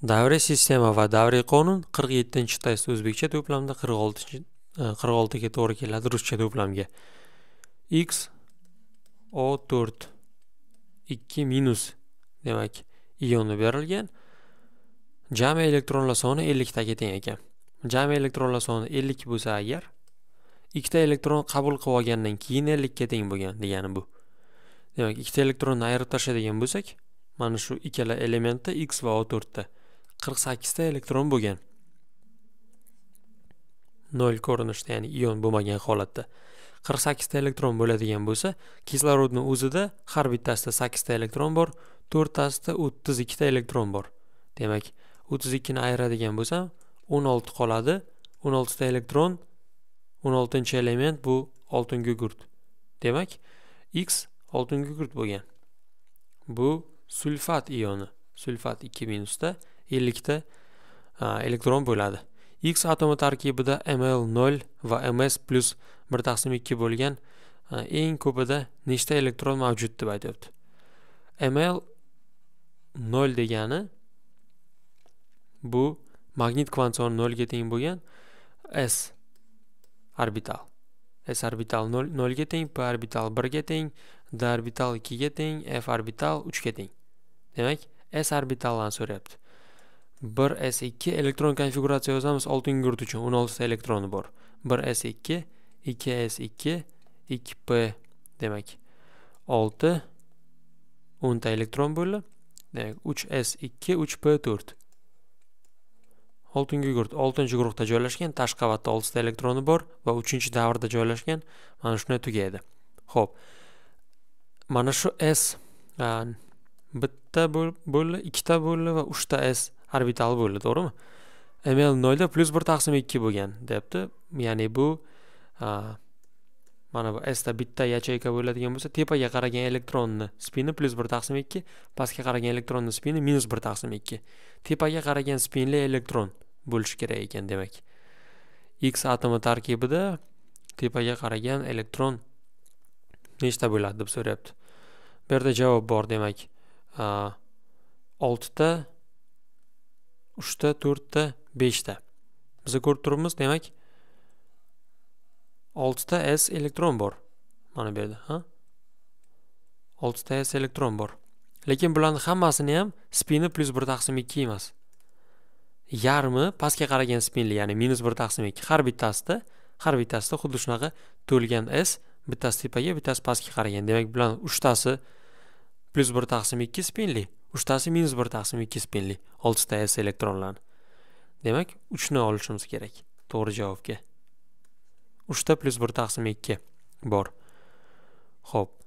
davriy sistema va davriy qonun 47 test o'zbekcha to'plamda 46 46 ga to'g'ri keladi ruscha to'plamga x o 4 2 minus demak ionni berilgan jami elektronlar soni 50 taga teng ekan jami elektronlar soni 50 bo'lsa agar ikkita elektron qabul qilib olgandan keyin 50 ga teng bo'lgan degani bu demak ikkita elektronni ayirib tashladigan bo'lsak mana shu ikkala elementda x va o 4 da qirq sakkizta elektron bo'lgan nol ko'rinishda ya'ni ion bo'lmagan holatda qirq sakkizta elektron bo'ladigan bo'lsa kislorodni o'zida har bittasida sakkizta elektron bor to'rttasida o'ttiz ikkita elektron bor demak o'ttiz ikkini ayiradigan bo'lsam o'n olti qoladi o'n oltita elektron o'n oltinchi element bu oltin gugurt demak x oltin gugurt bo'lgan bu sulfat ioni sulfat 2 minusda 50 ta elektron bo'ladi x atomi tarkibida ml 0 va ms plus 1 taqsim bo'lgan eng ko'pida nechta elektron mavjud deb aytyapti ml 0 degani bu magnit kvant soni ga teng bo'lgan s orbital s orbital 0 ga teng p orbital 1 ga teng d orbital 2 ga teng f orbital 3 ga teng demak s orbitalarini so'rayapti bir s ikki elektron konfiguratsiya yozamiz oltin gurt uchun o'n oltita elektroni bor bir s ikki ikki s ikki ikki p demak olti o'nta elektron bo'ldi demak uch s ikki uch p to'rt oltin gurt oltinchi guruhda joylashgan tashqi qavatda oltita elektroni bor va uchinchi davrda joylashgan mana shunday tugaydi ho'p mana shu s bitta bitta bo'ldi ikkita bo'ldi va uchta s orbital bo'ldi to'g'rimi ml nolda plyus bir taqsim ikki bo'lgan deyapti ya'ni bu mana bu sda bitta yacheyka bo'ladigan bo'lsa tepaga qaragan elektronni spini plyus bir taqsim ikki pastga qaragan elektronni spini minus bir taqsim ikki tepaga qaragan spinli elektron bo'lishi kerak ekan demak x atomi tarkibida tepaga qaragan elektron nechta bo'ladi deb so'rayapti bu yerda javob bor demak oltita uchta to'rtta beshta biz ko'rib turibmiz demak oltita s elektron bor mana bu yerda ha oltita s elektron bor lekin bularni hammasini ham spini plyus bir taqsim ikki emas yarmi pastga qaragan spinli ya'ni minus bir taqsim ikki har bittasida har bittasida xuddi shunaqa to'lgan s bittasi tepaga bittasi pastga qaragan demak bularni uchtasi Plus 1 taqsim 2 spinli, 3 tasi minus 1 taqsim 2 spinli 6 ta s elektronlarni. Demak, 3 ni olishimiz kerak. To'g'ri javobga. 3 ta plus 1 taqsim 2 bor. Xo'p.